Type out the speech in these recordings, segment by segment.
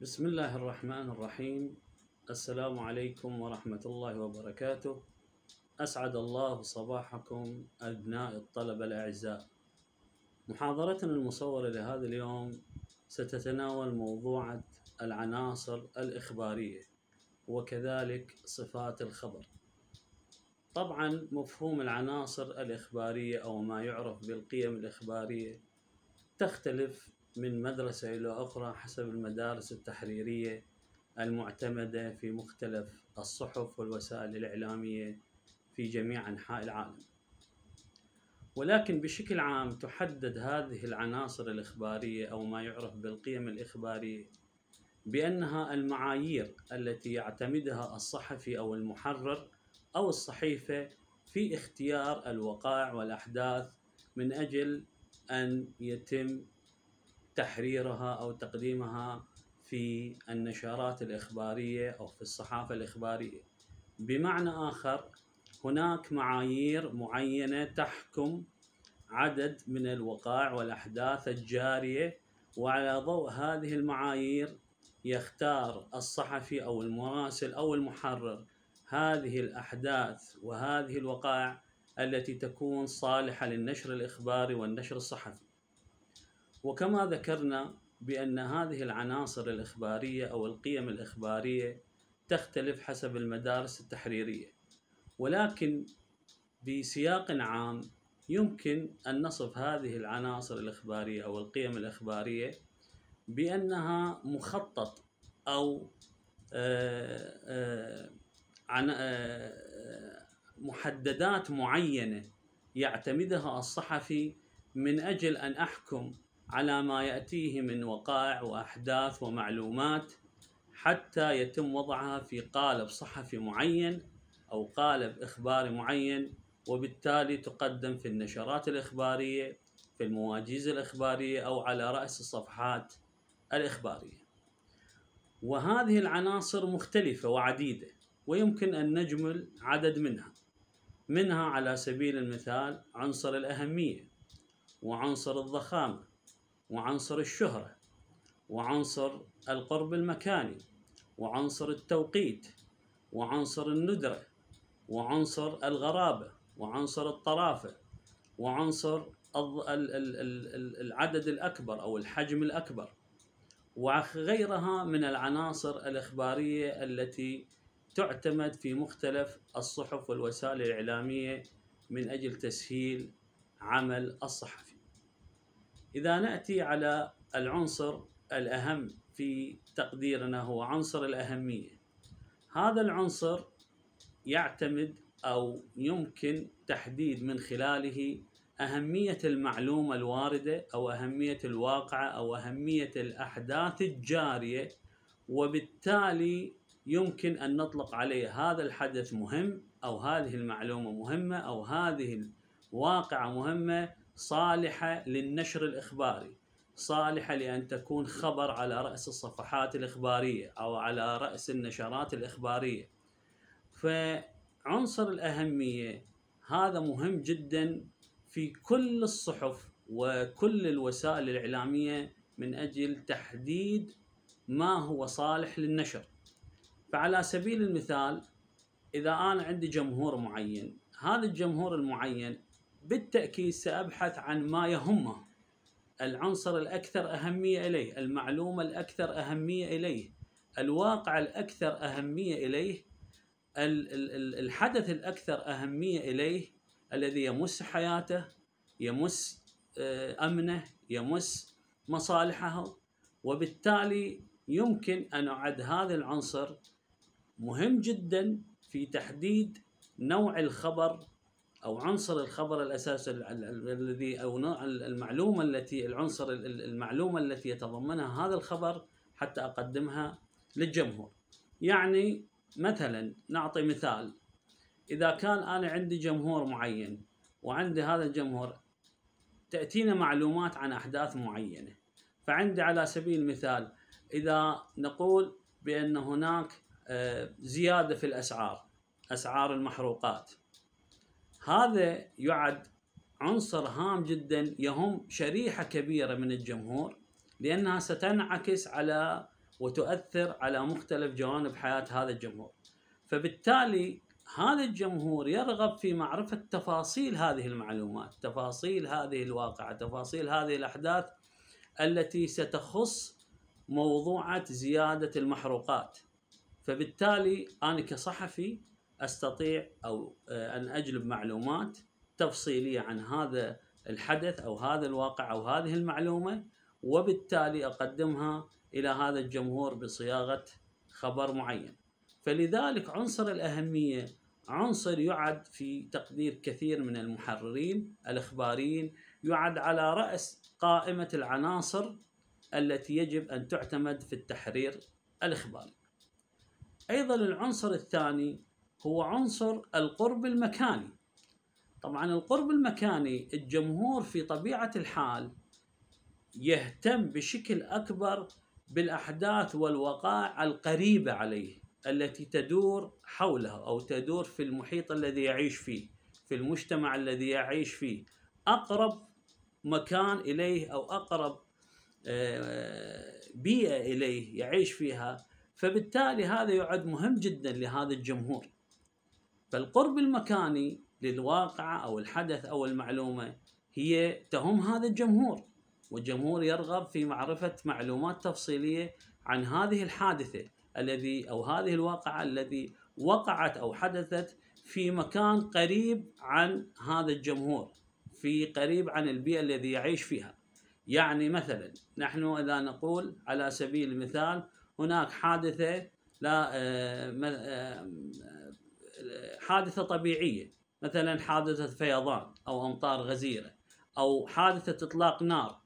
بسم الله الرحمن الرحيم السلام عليكم ورحمة الله وبركاته أسعد الله صباحكم أبناء الطلبة الأعزاء محاضرتنا المصورة لهذا اليوم ستتناول موضوع العناصر الإخبارية وكذلك صفات الخبر طبعا مفهوم العناصر الإخبارية أو ما يعرف بالقيم الإخبارية تختلف من مدرسة إلى أخرى حسب المدارس التحريرية المعتمدة في مختلف الصحف والوسائل الإعلامية في جميع أنحاء العالم ولكن بشكل عام تحدد هذه العناصر الإخبارية أو ما يعرف بالقيم الإخبارية بأنها المعايير التي يعتمدها الصحفي أو المحرر أو الصحيفة في اختيار الوقائع والأحداث من أجل أن يتم تحريرها أو تقديمها في النشرات الإخبارية أو في الصحافة الإخبارية بمعنى آخر هناك معايير معينة تحكم عدد من الوقائع والأحداث الجارية وعلى ضوء هذه المعايير يختار الصحفي أو المراسل أو المحرر هذه الأحداث وهذه الوقائع التي تكون صالحة للنشر الإخباري والنشر الصحفي وكما ذكرنا بأن هذه العناصر الإخبارية أو القيم الإخبارية تختلف حسب المدارس التحريرية ولكن بسياق عام يمكن أن نصف هذه العناصر الإخبارية أو القيم الإخبارية بأنها مخطط أو آه، آه، آه، محددات معينة يعتمدها الصحفي من أجل أن أحكم على ما يأتيه من وقائع وأحداث ومعلومات حتى يتم وضعها في قالب صحفي معين أو قالب إخباري معين وبالتالي تقدم في النشرات الإخبارية في المواجيز الإخبارية أو على رأس الصفحات الإخبارية وهذه العناصر مختلفة وعديدة ويمكن أن نجمل عدد منها منها على سبيل المثال عنصر الأهمية وعنصر الضخامة وعنصر الشهرة وعنصر القرب المكاني وعنصر التوقيت وعنصر الندرة وعنصر الغرابة وعنصر الطرافة وعنصر العدد الأكبر أو الحجم الأكبر وغيرها من العناصر الإخبارية التي تعتمد في مختلف الصحف والوسائل الإعلامية من أجل تسهيل عمل الصحفي إذا نأتي على العنصر الأهم في تقديرنا هو عنصر الأهمية هذا العنصر يعتمد أو يمكن تحديد من خلاله أهمية المعلومة الواردة أو أهمية الواقعة أو أهمية الأحداث الجارية وبالتالي يمكن أن نطلق عليه هذا الحدث مهم أو هذه المعلومة مهمة أو هذه الواقعة مهمة صالحة للنشر الإخباري صالحة لأن تكون خبر على رأس الصفحات الإخبارية أو على رأس النشرات الإخبارية فعنصر الأهمية هذا مهم جدا في كل الصحف وكل الوسائل الإعلامية من أجل تحديد ما هو صالح للنشر فعلى سبيل المثال إذا أنا عندي جمهور معين هذا الجمهور المعين بالتأكيد سأبحث عن ما يهمه العنصر الأكثر أهمية إليه المعلومة الأكثر أهمية إليه الواقع الأكثر أهمية إليه الحدث الأكثر أهمية إليه الذي يمس حياته يمس آه، أمنه يمس مصالحه وبالتالي يمكن أن أعد هذا العنصر مهم جدا في تحديد نوع الخبر او عنصر الخبر الاساسي الذي او المعلومه التي العنصر المعلومه التي يتضمنها هذا الخبر حتى اقدمها للجمهور. يعني مثلا نعطي مثال اذا كان انا عندي جمهور معين وعندي هذا الجمهور تاتينا معلومات عن احداث معينه فعندي على سبيل المثال اذا نقول بان هناك آه، زياده في الاسعار اسعار المحروقات هذا يعد عنصر هام جدا يهم شريحة كبيرة من الجمهور لأنها ستنعكس على وتؤثر على مختلف جوانب حياة هذا الجمهور فبالتالي هذا الجمهور يرغب في معرفة تفاصيل هذه المعلومات تفاصيل هذه الواقعة تفاصيل هذه الأحداث التي ستخص موضوعة زيادة المحروقات فبالتالي أنا كصحفي استطيع او آه، ان اجلب معلومات تفصيليه عن هذا الحدث او هذا الواقع او هذه المعلومه وبالتالي اقدمها الى هذا الجمهور بصياغه خبر معين. فلذلك عنصر الاهميه عنصر يعد في تقدير كثير من المحررين الاخباريين يعد على راس قائمه العناصر التي يجب ان تعتمد في التحرير الاخباري. ايضا العنصر الثاني هو عنصر القرب المكاني طبعا القرب المكاني الجمهور في طبيعة الحال يهتم بشكل أكبر بالأحداث والوقائع القريبة عليه التي تدور حوله أو تدور في المحيط الذي يعيش فيه في المجتمع الذي يعيش فيه أقرب مكان إليه أو أقرب آه، بيئة إليه يعيش فيها فبالتالي هذا يعد مهم جدا لهذا الجمهور فالقرب المكاني للواقعة أو الحدث أو المعلومة هي تهم هذا الجمهور والجمهور يرغب في معرفة معلومات تفصيلية عن هذه الحادثة الذي أو هذه الواقعة التي وقعت أو حدثت في مكان قريب عن هذا الجمهور في قريب عن البيئة الذي يعيش فيها يعني مثلا نحن إذا نقول على سبيل المثال هناك حادثة لا آه، حادثة طبيعية مثلا حادثة فيضان أو أمطار غزيرة أو حادثة إطلاق نار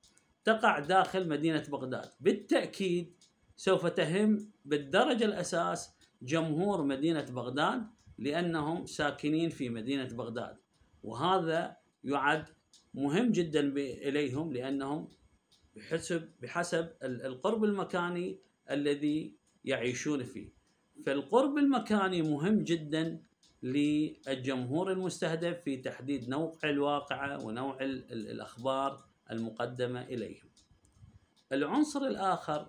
تقع داخل مدينة بغداد بالتأكيد سوف تهم بالدرجة الأساس جمهور مدينة بغداد لأنهم ساكنين في مدينة بغداد وهذا يعد مهم جدا إليهم لأنهم بحسب بحسب القرب المكاني الذي يعيشون فيه فالقرب المكاني مهم جدا للجمهور المستهدف في تحديد نوع الواقعة ونوع الأخبار المقدمة إليهم العنصر الآخر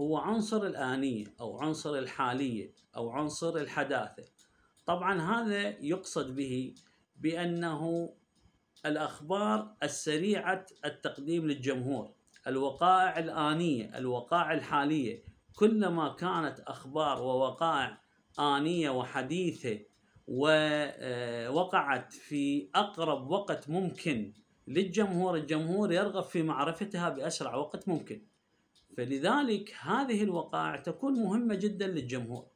هو عنصر الآنية أو عنصر الحالية أو عنصر الحداثة طبعا هذا يقصد به بأنه الأخبار السريعة التقديم للجمهور الوقائع الآنية الوقائع الحالية كلما كانت أخبار ووقائع آنية وحديثة ووقعت في أقرب وقت ممكن للجمهور الجمهور يرغب في معرفتها بأسرع وقت ممكن فلذلك هذه الوقائع تكون مهمة جدا للجمهور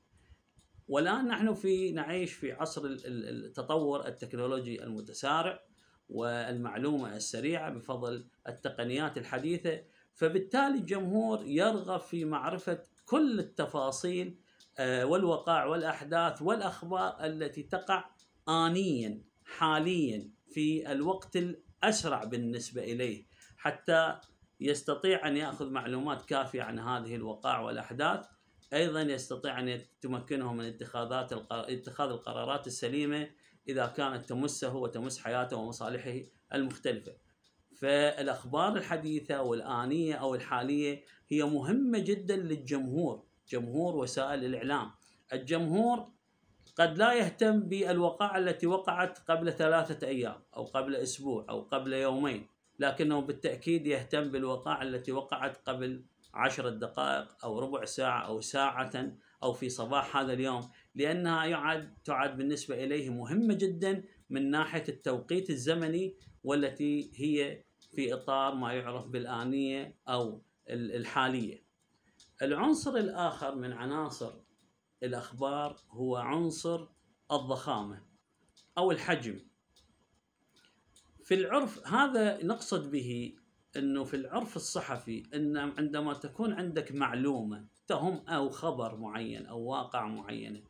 والآن نحن في نعيش في عصر التطور التكنولوجي المتسارع والمعلومة السريعة بفضل التقنيات الحديثة فبالتالي الجمهور يرغب في معرفة كل التفاصيل آه، والوقائع والأحداث والأخبار التي تقع آنيا حاليا في الوقت الأسرع بالنسبة إليه حتى يستطيع أن يأخذ معلومات كافية عن هذه الوقائع والأحداث أيضا يستطيع أن تمكنه من اتخاذ القرارات السليمة إذا كانت تمسه وتمس حياته ومصالحه المختلفة فالأخبار الحديثة والآنية أو الحالية هي مهمة جدا للجمهور جمهور وسائل الإعلام الجمهور قد لا يهتم بالوقائع التي وقعت قبل ثلاثة أيام أو قبل أسبوع أو قبل يومين لكنه بالتأكيد يهتم بالوقائع التي وقعت قبل عشر دقائق أو ربع ساعة أو ساعة أو في صباح هذا اليوم لأنها يعد تعد بالنسبة إليه مهمة جدا من ناحية التوقيت الزمني والتي هي في إطار ما يعرف بالآنية أو الحالية العنصر الآخر من عناصر الأخبار هو عنصر الضخامة أو الحجم في العرف هذا نقصد به أنه في العرف الصحفي أن عندما تكون عندك معلومة تهم أو خبر معين أو واقع معينة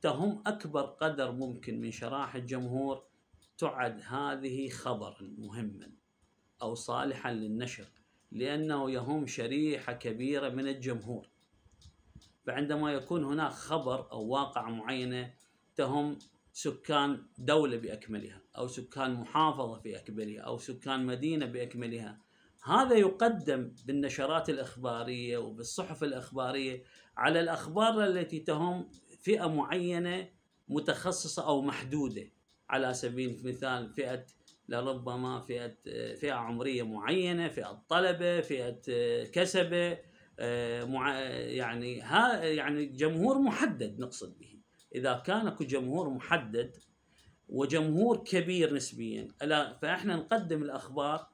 تهم أكبر قدر ممكن من شرائح الجمهور تعد هذه خبرا مهما أو صالحا للنشر لأنه يهم شريحة كبيرة من الجمهور فعندما يكون هناك خبر أو واقعة معينة تهم سكان دولة بأكملها أو سكان محافظة بأكملها أو سكان مدينة بأكملها هذا يقدم بالنشرات الإخبارية وبالصحف الإخبارية على الأخبار التي تهم فئة معينة متخصصة أو محدودة على سبيل المثال فئة لربما فئه فئه عمريه معينه فئه طلبه فئه كسبه آه، يعني ها يعني جمهور محدد نقصد به اذا كان اكو جمهور محدد وجمهور كبير نسبيا فاحنا نقدم الاخبار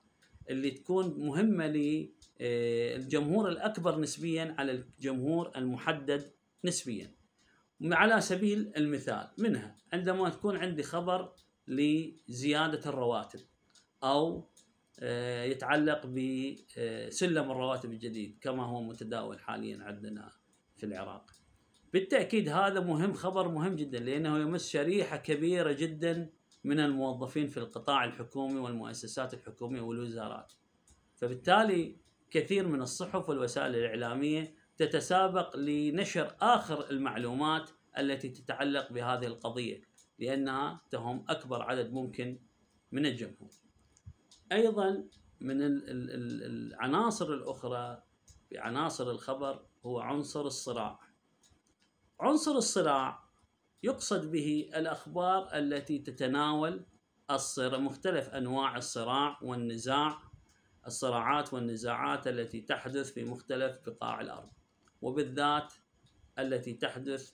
اللي تكون مهمه للجمهور آه، الاكبر نسبيا على الجمهور المحدد نسبيا على سبيل المثال منها عندما تكون عندي خبر لزياده الرواتب او آه، يتعلق بسلم الرواتب الجديد كما هو متداول حاليا عندنا في العراق. بالتاكيد هذا مهم خبر مهم جدا لانه يمس شريحه كبيره جدا من الموظفين في القطاع الحكومي والمؤسسات الحكوميه والوزارات. فبالتالي كثير من الصحف والوسائل الاعلاميه تتسابق لنشر اخر المعلومات التي تتعلق بهذه القضيه لأنها تهم أكبر عدد ممكن من الجمهور أيضا من العناصر الأخرى بعناصر الخبر هو عنصر الصراع عنصر الصراع يقصد به الأخبار التي تتناول الصراع مختلف أنواع الصراع والنزاع الصراعات والنزاعات التي تحدث في مختلف بقاع الأرض وبالذات التي تحدث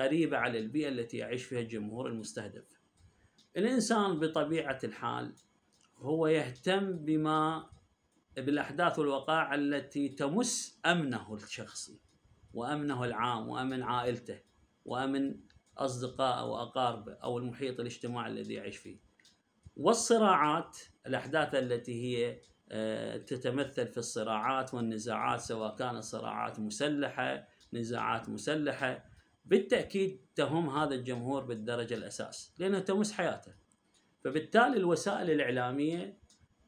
قريبة على البيئة التي يعيش فيها الجمهور المستهدف الإنسان بطبيعة الحال هو يهتم بما بالأحداث والوقائع التي تمس أمنه الشخصي وأمنه العام وأمن عائلته وأمن أصدقائه وأقاربه أو المحيط الاجتماعي الذي يعيش فيه والصراعات الأحداث التي هي آه، تتمثل في الصراعات والنزاعات سواء كانت صراعات مسلحة نزاعات مسلحة بالتاكيد تهم هذا الجمهور بالدرجه الاساس لانها تمس حياته فبالتالي الوسائل الاعلاميه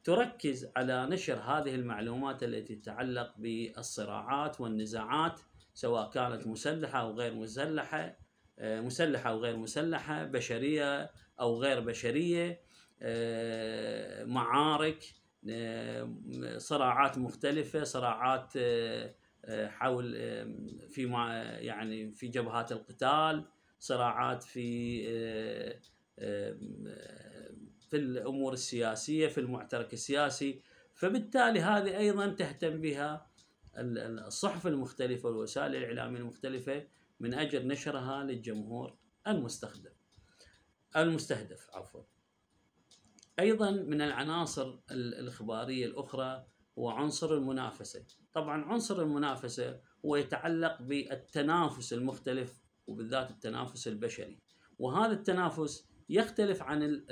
تركز على نشر هذه المعلومات التي تتعلق بالصراعات والنزاعات سواء كانت مسلحه او غير مسلحه آه، مسلحه او غير مسلحه بشريه او غير بشريه آه، معارك آه، صراعات مختلفه صراعات آه، حول آه، في يعني في جبهات القتال صراعات في آه، في الامور السياسيه في المعترك السياسي فبالتالي هذه ايضا تهتم بها الصحف المختلفه والوسائل الاعلاميه المختلفه من اجل نشرها للجمهور المستخدم المستهدف عفوا ايضا من العناصر الاخباريه الاخرى هو عنصر المنافسة طبعا عنصر المنافسة هو يتعلق بالتنافس المختلف وبالذات التنافس البشري وهذا التنافس يختلف عن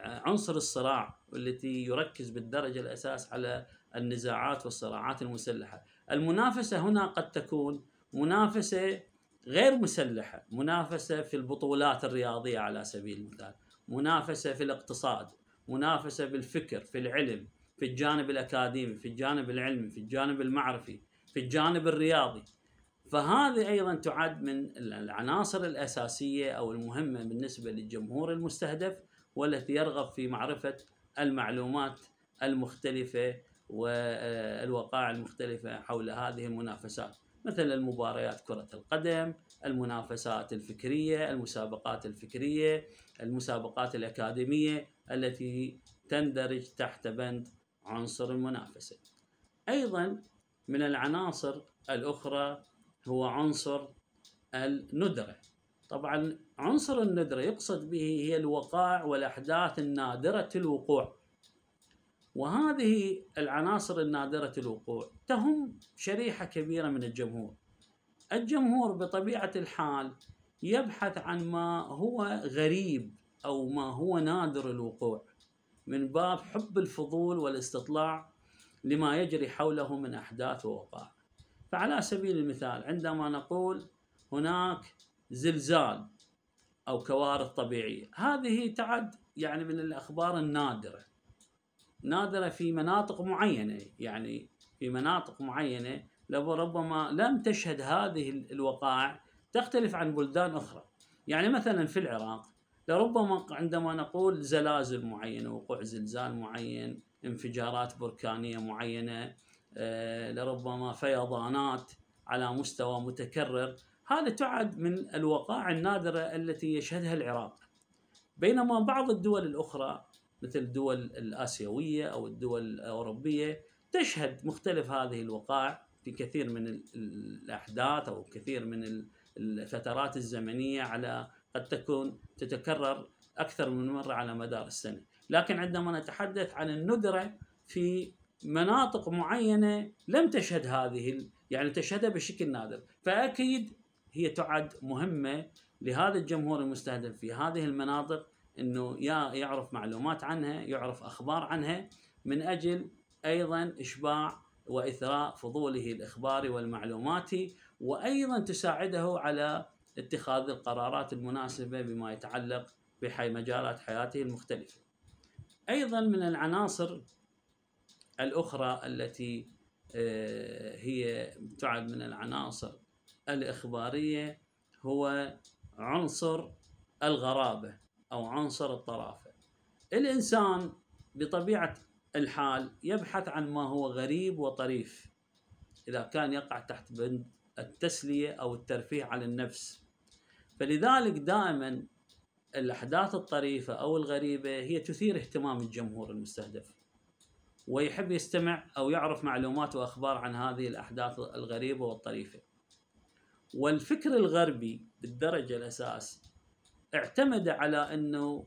عنصر الصراع والتي يركز بالدرجة الأساس على النزاعات والصراعات المسلحة المنافسة هنا قد تكون منافسة غير مسلحة منافسة في البطولات الرياضية على سبيل المثال منافسة في الاقتصاد منافسة بالفكر في العلم في الجانب الاكاديمي في الجانب العلمي في الجانب المعرفي في الجانب الرياضي فهذه ايضا تعد من العناصر الاساسيه او المهمه بالنسبه للجمهور المستهدف والتي يرغب في معرفه المعلومات المختلفه والوقائع آه، المختلفه حول هذه المنافسات مثل المباريات كره القدم، المنافسات الفكريه، المسابقات الفكريه، المسابقات الاكاديميه التي تندرج تحت بند عنصر المنافسة أيضا من العناصر الأخرى هو عنصر الندرة طبعا عنصر الندرة يقصد به هي الوقائع والأحداث النادرة الوقوع وهذه العناصر النادرة الوقوع تهم شريحة كبيرة من الجمهور الجمهور بطبيعة الحال يبحث عن ما هو غريب أو ما هو نادر الوقوع من باب حب الفضول والاستطلاع لما يجري حوله من أحداث ووقائع فعلى سبيل المثال عندما نقول هناك زلزال أو كوارث طبيعية هذه تعد يعني من الأخبار النادرة نادرة في مناطق معينة يعني في مناطق معينة لربما لم تشهد هذه الوقائع تختلف عن بلدان أخرى يعني مثلا في العراق لربما عندما نقول زلازل معينة وقوع زلزال معين انفجارات بركانية معينة آه، لربما فيضانات على مستوى متكرر هذا تعد من الوقائع النادرة التي يشهدها العراق بينما بعض الدول الأخرى مثل الدول الآسيوية أو الدول الأوروبية تشهد مختلف هذه الوقائع في كثير من الأحداث أو كثير من الفترات الزمنية على قد تكون تتكرر أكثر من مرة على مدار السنة لكن عندما نتحدث عن الندرة في مناطق معينة لم تشهد هذه يعني تشهدها بشكل نادر فأكيد هي تعد مهمة لهذا الجمهور المستهدف في هذه المناطق أنه يعرف معلومات عنها يعرف أخبار عنها من أجل أيضا إشباع وإثراء فضوله الإخباري والمعلوماتي وأيضا تساعده على اتخاذ القرارات المناسبة بما يتعلق بمجالات حياته المختلفة أيضا من العناصر الأخرى التي آه، هي تعد من العناصر الإخبارية هو عنصر الغرابة أو عنصر الطرافة الإنسان بطبيعة الحال يبحث عن ما هو غريب وطريف إذا كان يقع تحت بند التسلية أو الترفيه على النفس فلذلك دائما الأحداث الطريفة أو الغريبة هي تثير اهتمام الجمهور المستهدف ويحب يستمع أو يعرف معلومات وأخبار عن هذه الأحداث الغريبة والطريفة والفكر الغربي بالدرجة الأساس اعتمد على أنه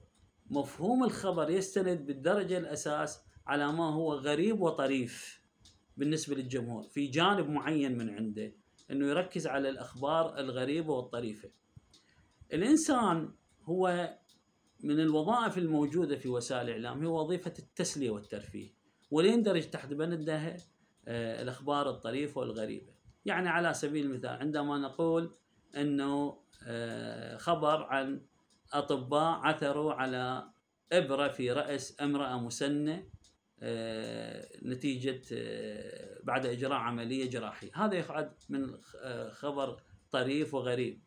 مفهوم الخبر يستند بالدرجة الأساس على ما هو غريب وطريف بالنسبة للجمهور في جانب معين من عنده أنه يركز على الأخبار الغريبة والطريفة الإنسان هو من الوظائف الموجودة في وسائل الإعلام هي وظيفة التسلية والترفيه وليندرج تحت بندها آه، الأخبار الطريفة والغريبة يعني على سبيل المثال عندما نقول أنه آه، خبر عن أطباء عثروا على إبرة في رأس امرأة مسنة آه، نتيجة بعد إجراء عملية جراحية هذا يقعد من خبر طريف وغريب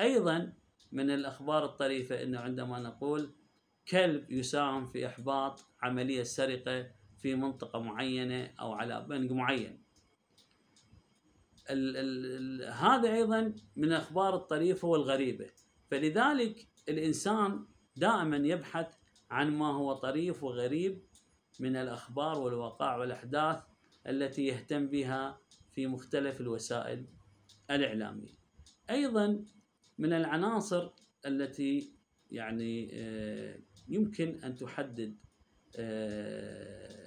أيضا من الأخبار الطريفة أنه عندما نقول كلب يساهم في إحباط عملية سرقة في منطقة معينة أو على بنك معين الـ الـ هذا أيضا من الأخبار الطريفة والغريبة فلذلك الإنسان دائما يبحث عن ما هو طريف وغريب من الأخبار والوقائع والأحداث التي يهتم بها في مختلف الوسائل الإعلامية أيضا من العناصر التي يعني آه، يمكن ان تحدد آه،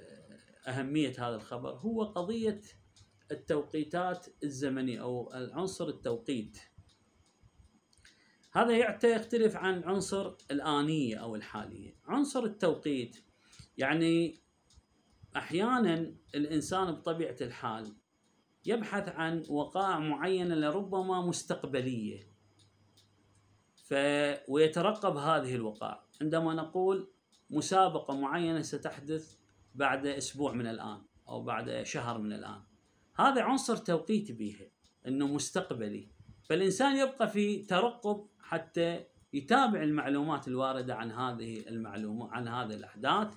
اهميه هذا الخبر هو قضيه التوقيتات الزمنيه او العنصر التوقيت هذا يختلف عن عنصر الآنية أو الحالية عنصر التوقيت يعني أحيانا الإنسان بطبيعة الحال يبحث عن وقائع معينة لربما مستقبلية ف ويترقب هذه الوقائع عندما نقول مسابقة معينة ستحدث بعد أسبوع من الآن أو بعد شهر من الآن هذا عنصر توقيتي بيها أنه مستقبلي فالإنسان يبقى في ترقب حتى يتابع المعلومات الواردة عن هذه المعلومة عن هذه الأحداث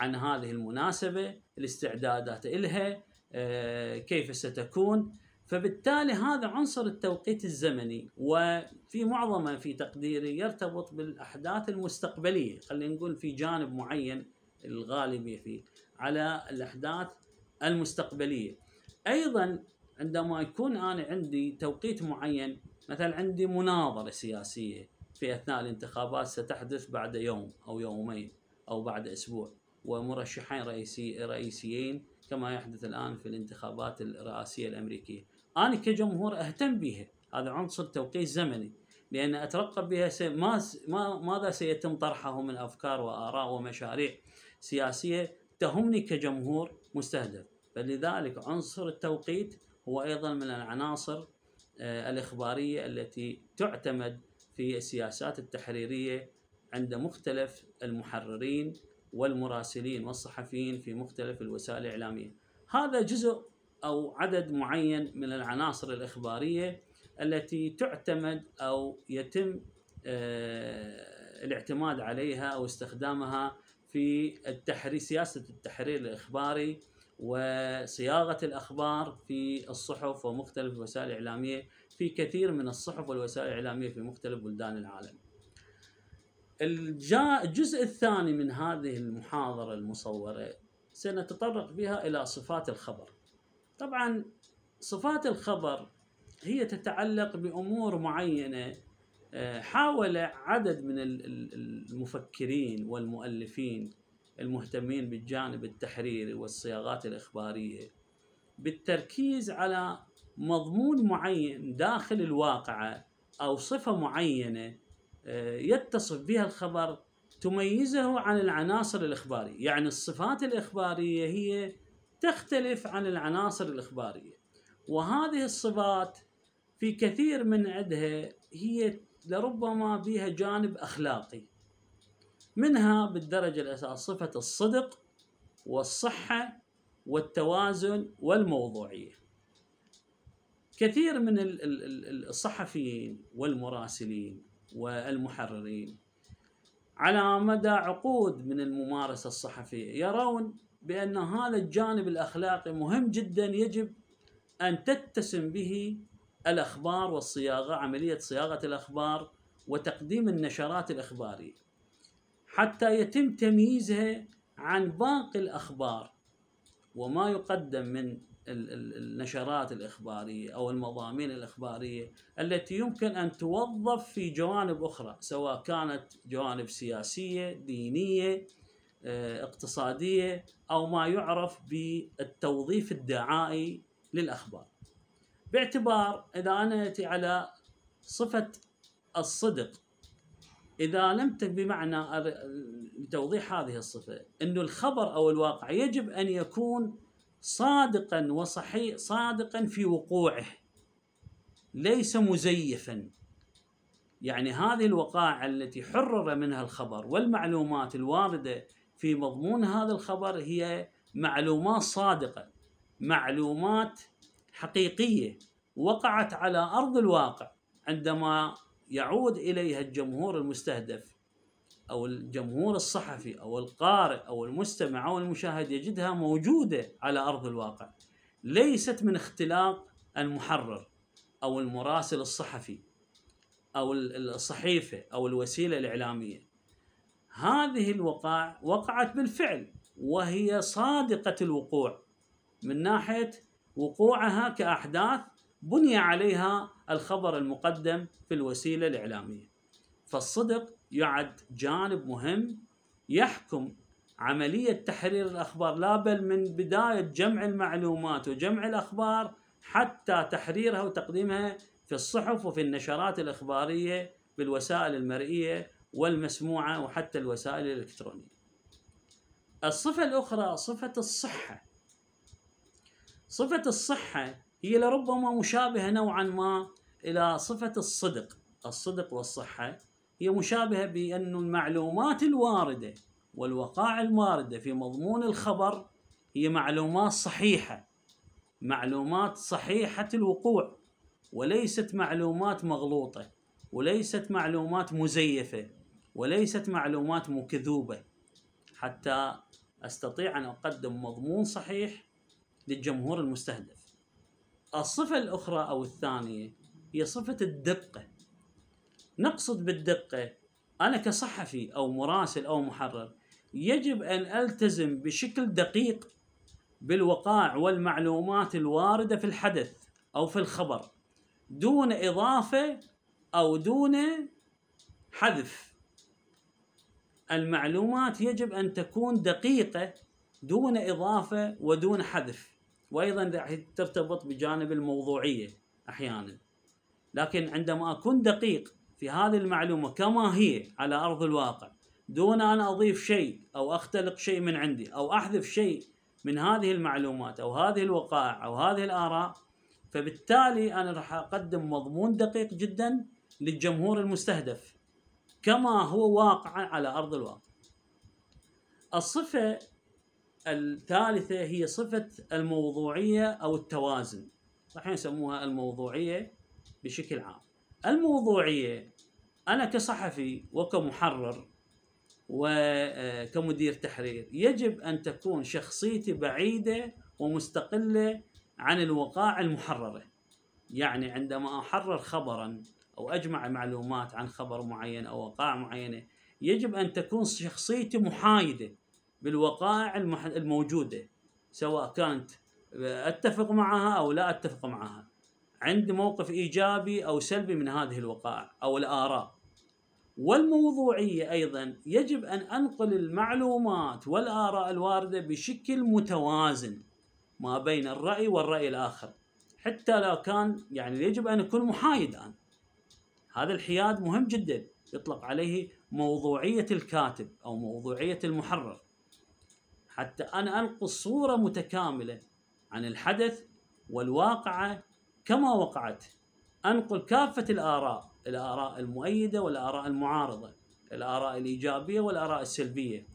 عن هذه المناسبة الاستعدادات إلها آه، كيف ستكون فبالتالي هذا عنصر التوقيت الزمني وفي معظمه في تقديري يرتبط بالاحداث المستقبليه خلينا نقول في جانب معين الغالبيه فيه على الاحداث المستقبليه ايضا عندما يكون انا عندي توقيت معين مثلا عندي مناظره سياسيه في اثناء الانتخابات ستحدث بعد يوم او يومين او بعد اسبوع ومرشحين رئيسي رئيسيين كما يحدث الان في الانتخابات الرئاسيه الامريكيه انا كجمهور اهتم بها هذا عنصر توقيت زمني لان اترقب بها ما... ما ماذا سيتم طرحه من افكار واراء ومشاريع سياسيه تهمني كجمهور مستهدف فلذلك عنصر التوقيت هو ايضا من العناصر آه، الاخباريه التي تعتمد في السياسات التحريريه عند مختلف المحررين والمراسلين والصحفيين في مختلف الوسائل الاعلاميه. هذا جزء أو عدد معين من العناصر الإخبارية التي تعتمد أو يتم آه، الاعتماد عليها أو استخدامها في التحرير سياسة التحرير الإخباري وصياغة الأخبار في الصحف ومختلف الوسائل الإعلامية في كثير من الصحف والوسائل الإعلامية في مختلف بلدان العالم الجزء الثاني من هذه المحاضرة المصورة سنتطرق بها إلى صفات الخبر طبعا صفات الخبر هي تتعلق بامور معينه آه، حاول عدد من المفكرين والمؤلفين المهتمين بالجانب التحريري والصياغات الاخباريه بالتركيز على مضمون معين داخل الواقعه او صفه معينه آه، يتصف بها الخبر تميزه عن العناصر الاخباريه، يعني الصفات الاخباريه هي تختلف عن العناصر الإخبارية وهذه الصفات في كثير من عدها هي لربما بها جانب أخلاقي منها بالدرجة الأساس صفة الصدق والصحة والتوازن والموضوعية كثير من الصحفيين والمراسلين والمحررين على مدى عقود من الممارسة الصحفية يرون بأن هذا الجانب الأخلاقي مهم جدا يجب أن تتسم به الأخبار والصياغة عملية صياغة الأخبار وتقديم النشرات الإخبارية حتى يتم تمييزها عن باقي الأخبار وما يقدم من النشرات الإخبارية أو المضامين الإخبارية التي يمكن أن توظف في جوانب أخرى سواء كانت جوانب سياسية دينية آه، اقتصاديه او ما يعرف بالتوظيف الدعائي للاخبار. باعتبار اذا انا اتي على صفه الصدق اذا لم بمعنى لتوضيح هذه الصفه انه الخبر او الواقع يجب ان يكون صادقا وصحيح صادقا في وقوعه ليس مزيفا يعني هذه الوقائع التي حرر منها الخبر والمعلومات الوارده في مضمون هذا الخبر هي معلومات صادقة معلومات حقيقية وقعت على أرض الواقع عندما يعود إليها الجمهور المستهدف أو الجمهور الصحفي أو القارئ أو المستمع أو المشاهد يجدها موجودة على أرض الواقع ليست من اختلاق المحرر أو المراسل الصحفي أو الصحيفة أو الوسيلة الإعلامية هذه الوقائع وقعت بالفعل وهي صادقة الوقوع من ناحية وقوعها كأحداث بني عليها الخبر المقدم في الوسيلة الإعلامية فالصدق يعد جانب مهم يحكم عملية تحرير الأخبار لا بل من بداية جمع المعلومات وجمع الأخبار حتى تحريرها وتقديمها في الصحف وفي النشرات الإخبارية بالوسائل المرئية والمسموعة وحتى الوسائل الإلكترونية الصفة الأخرى صفة الصحة صفة الصحة هي لربما مشابهة نوعا ما إلى صفة الصدق الصدق والصحة هي مشابهة بأن المعلومات الواردة والوقائع الواردة في مضمون الخبر هي معلومات صحيحة معلومات صحيحة الوقوع وليست معلومات مغلوطة وليست معلومات مزيفة وليست معلومات مكذوبة حتى أستطيع أن أقدم مضمون صحيح للجمهور المستهدف الصفة الأخرى أو الثانية هي صفة الدقة نقصد بالدقة أنا كصحفي أو مراسل أو محرر يجب أن ألتزم بشكل دقيق بالوقائع والمعلومات الواردة في الحدث أو في الخبر دون إضافة أو دون حذف المعلومات يجب أن تكون دقيقة دون إضافة ودون حذف وأيضا ترتبط بجانب الموضوعية أحيانا لكن عندما أكون دقيق في هذه المعلومة كما هي على أرض الواقع دون أن أضيف شيء أو أختلق شيء من عندي أو أحذف شيء من هذه المعلومات أو هذه الوقائع أو هذه الآراء فبالتالي أنا راح أقدم مضمون دقيق جدا للجمهور المستهدف كما هو واقعا على ارض الواقع. الصفه الثالثه هي صفه الموضوعيه او التوازن. الحين يسموها الموضوعيه بشكل عام. الموضوعيه انا كصحفي وكمحرر وكمدير آه، تحرير يجب ان تكون شخصيتي بعيده ومستقله عن الوقائع المحرره. يعني عندما احرر خبرا أو أجمع معلومات عن خبر معين أو وقائع معينة يجب أن تكون شخصيتي محايدة بالوقائع الموجودة سواء كانت أتفق معها أو لا أتفق معها عندي موقف إيجابي أو سلبي من هذه الوقائع أو الآراء والموضوعية أيضا يجب أن أنقل المعلومات والآراء الواردة بشكل متوازن ما بين الرأي والرأي الآخر حتى لو كان يعني يجب أن أكون محايد أنا هذا الحياد مهم جدا يطلق عليه موضوعية الكاتب أو موضوعية المحرر حتى أنا أنقل صورة متكاملة عن الحدث والواقعة كما وقعت أنقل كافة الآراء الآراء المؤيدة والآراء المعارضة الآراء الإيجابية والآراء السلبية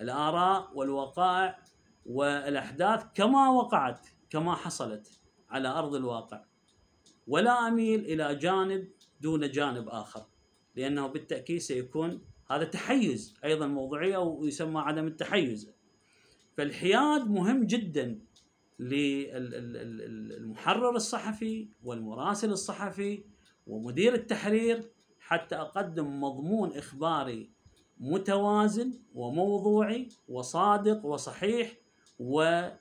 الآراء والوقائع والأحداث كما وقعت كما حصلت على أرض الواقع ولا أميل إلى جانب دون جانب آخر لأنه بالتأكيد سيكون هذا تحيز أيضا موضوعية ويسمى عدم التحيز فالحياد مهم جدا للمحرر الصحفي والمراسل الصحفي ومدير التحرير حتى أقدم مضمون إخباري متوازن وموضوعي وصادق وصحيح ويكون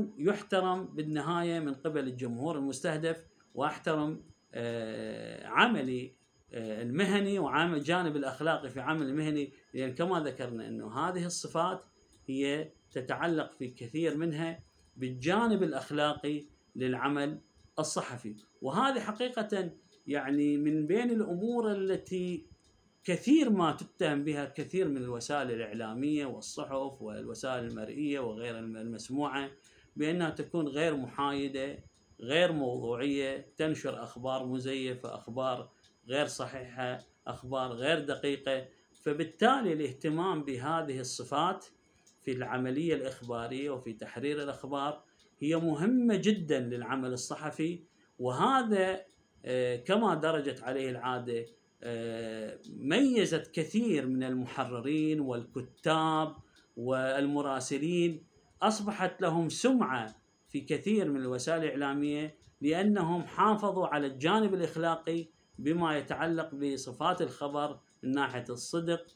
آه، يحترم بالنهاية من قبل الجمهور المستهدف وأحترم آه، عملي آه، المهني وعامل الجانب الاخلاقي في عمل المهني لان كما ذكرنا انه هذه الصفات هي تتعلق في كثير منها بالجانب الاخلاقي للعمل الصحفي وهذه حقيقه يعني من بين الامور التي كثير ما تتهم بها كثير من الوسائل الاعلاميه والصحف والوسائل المرئيه وغير المسموعه بانها تكون غير محايده غير موضوعية تنشر أخبار مزيفة أخبار غير صحيحة أخبار غير دقيقة فبالتالي الاهتمام بهذه الصفات في العملية الإخبارية وفي تحرير الأخبار هي مهمة جدا للعمل الصحفي وهذا آه، كما درجت عليه العادة آه، ميزت كثير من المحررين والكتاب والمراسلين أصبحت لهم سمعة في كثير من الوسائل الإعلامية لأنهم حافظوا على الجانب الإخلاقي بما يتعلق بصفات الخبر من ناحية الصدق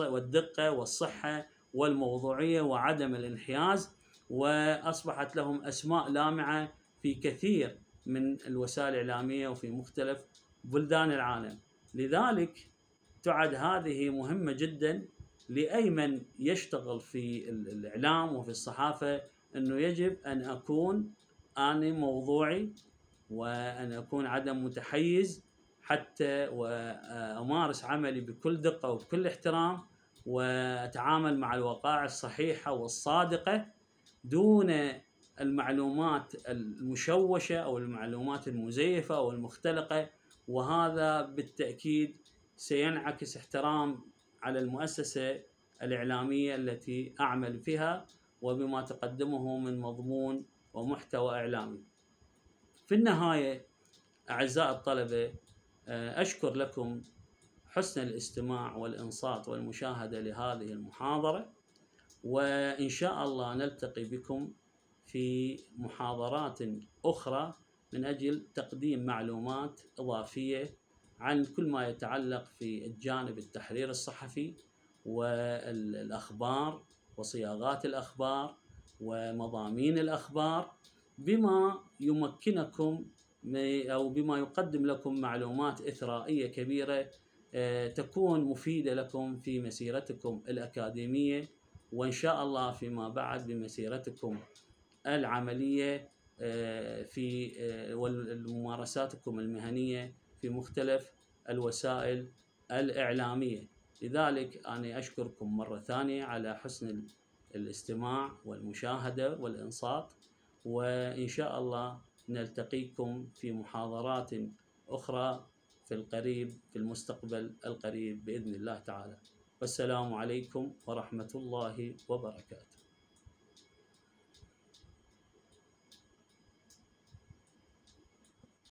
والدقة والصحة والموضوعية وعدم الانحياز وأصبحت لهم أسماء لامعة في كثير من الوسائل الإعلامية وفي مختلف بلدان العالم لذلك تعد هذه مهمة جدا لأي من يشتغل في الإعلام وفي الصحافة أنه يجب أن أكون اني موضوعي وأن أكون عدم متحيز حتى وأمارس عملي بكل دقة وبكل احترام وأتعامل مع الوقائع الصحيحة والصادقة دون المعلومات المشوشة أو المعلومات المزيفة أو المختلقة وهذا بالتأكيد سينعكس احترام على المؤسسة الإعلامية التي أعمل فيها وبما تقدمه من مضمون ومحتوى إعلامي في النهاية أعزائي الطلبة آه، أشكر لكم حسن الاستماع والإنصات والمشاهدة لهذه المحاضرة وإن شاء الله نلتقي بكم في محاضرات أخرى من أجل تقديم معلومات إضافية عن كل ما يتعلق في الجانب التحرير الصحفي والأخبار وصياغات الأخبار ومضامين الأخبار بما يمكنكم أو بما يقدم لكم معلومات إثرائية كبيرة آه، تكون مفيدة لكم في مسيرتكم الأكاديمية وإن شاء الله فيما بعد بمسيرتكم العملية آه، في آه، وممارساتكم المهنية في مختلف الوسائل الإعلامية لذلك أنا أشكركم مرة ثانية على حسن الاستماع والمشاهدة والإنصات وإن شاء الله نلتقيكم في محاضرات أخرى في القريب في المستقبل القريب بإذن الله تعالى والسلام عليكم ورحمة الله وبركاته